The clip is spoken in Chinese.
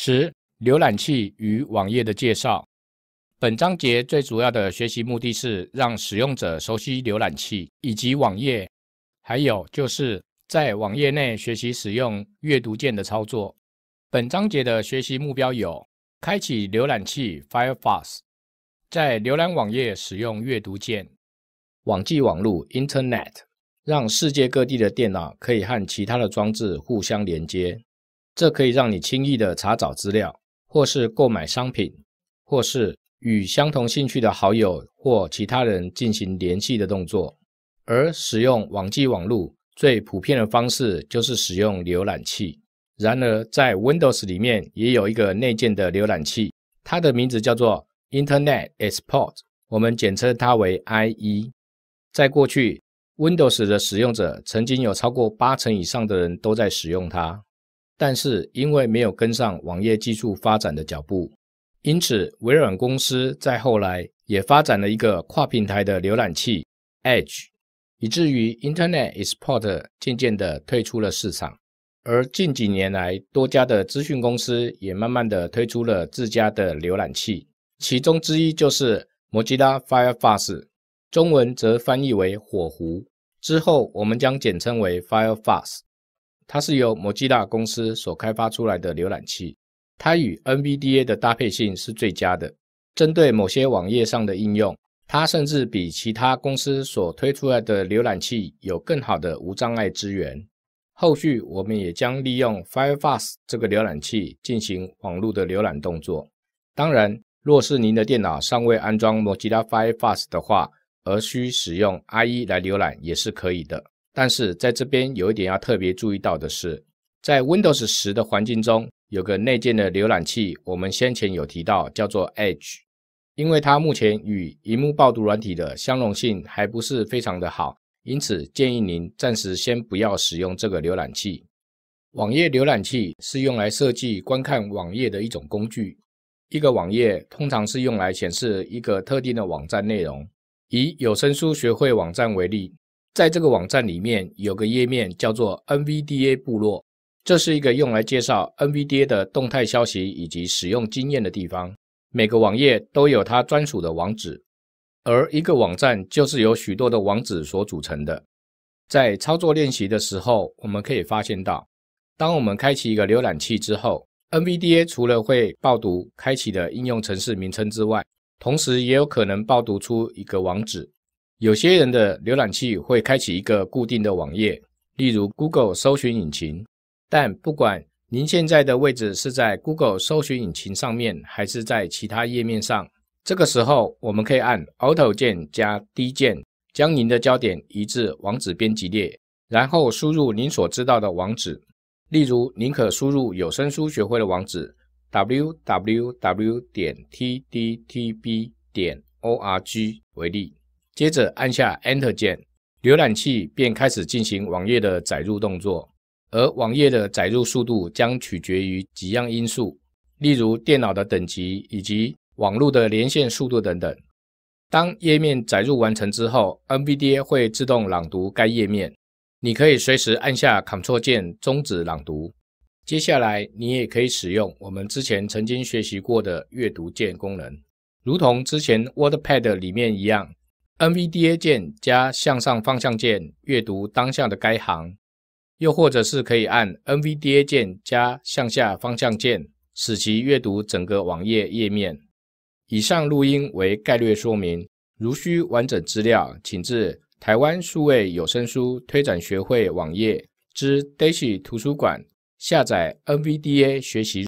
十浏览器与网页的介绍。本章节最主要的学习目的是让使用者熟悉浏览器以及网页，还有就是在网页内学习使用阅读键的操作。本章节的学习目标有：开启浏览器 Firefox，在浏览网页使用阅读键，网际网络 Internet，让世界各地的电脑可以和其他的装置互相连接。这可以让你轻易的查找资料，或是购买商品，或是与相同兴趣的好友或其他人进行联系的动作。而使用网际网路最普遍的方式就是使用浏览器。然而，在 Windows 里面也有一个内建的浏览器，它的名字叫做 Internet Explorer，我们简称它为 IE。在过去，Windows 的使用者曾经有超过八成以上的人都在使用它。但是因为没有跟上网页技术发展的脚步，因此微软公司在后来也发展了一个跨平台的浏览器 Edge，以至于 Internet Explorer 渐渐地退出了市场。而近几年来，多家的资讯公司也慢慢的推出了自家的浏览器，其中之一就是 Mozilla Firefox，中文则翻译为火狐，之后我们将简称为 Firefox。它是由 Mozilla 公司所开发出来的浏览器，它与 n v d a 的搭配性是最佳的。针对某些网页上的应用，它甚至比其他公司所推出来的浏览器有更好的无障碍支援。后续我们也将利用 Firefox 这个浏览器进行网络的浏览动作。当然，若是您的电脑尚未安装 Mozilla Firefox 的话，而需使用 IE 来浏览也是可以的。但是在这边有一点要特别注意到的是，在 Windows 十的环境中有个内建的浏览器，我们先前有提到叫做 Edge，因为它目前与荧幕暴读软体的相容性还不是非常的好，因此建议您暂时先不要使用这个浏览器。网页浏览器是用来设计观看网页的一种工具。一个网页通常是用来显示一个特定的网站内容，以有声书学会网站为例。在这个网站里面有个页面叫做 NVDA 部落，这是一个用来介绍 NVDA 的动态消息以及使用经验的地方。每个网页都有它专属的网址，而一个网站就是由许多的网址所组成的。在操作练习的时候，我们可以发现到，当我们开启一个浏览器之后，NVDA 除了会报读开启的应用程式名称之外，同时也有可能报读出一个网址。有些人的浏览器会开启一个固定的网页，例如 Google 搜寻引擎。但不管您现在的位置是在 Google 搜寻引擎上面，还是在其他页面上，这个时候我们可以按 Alt 键加 D 键，将您的焦点移至网址编辑列，然后输入您所知道的网址。例如，您可输入有声书学会的网址 www 点 tdtb 点 org 为例。接着按下 Enter 键，浏览器便开始进行网页的载入动作。而网页的载入速度将取决于几样因素，例如电脑的等级以及网络的连线速度等等。当页面载入完成之后 n v d a 会自动朗读该页面。你可以随时按下 Ctrl 键终止朗读。接下来，你也可以使用我们之前曾经学习过的阅读键功能，如同之前 WordPad 里面一样。NVDA 键加向上方向键，阅读当下的该行；又或者是可以按 NVDA 键加向下方向键，使其阅读整个网页页面。以上录音为概略说明，如需完整资料，请至台湾数位有声书推展学会网页之 d a s h 图书馆下载 NVDA 学习。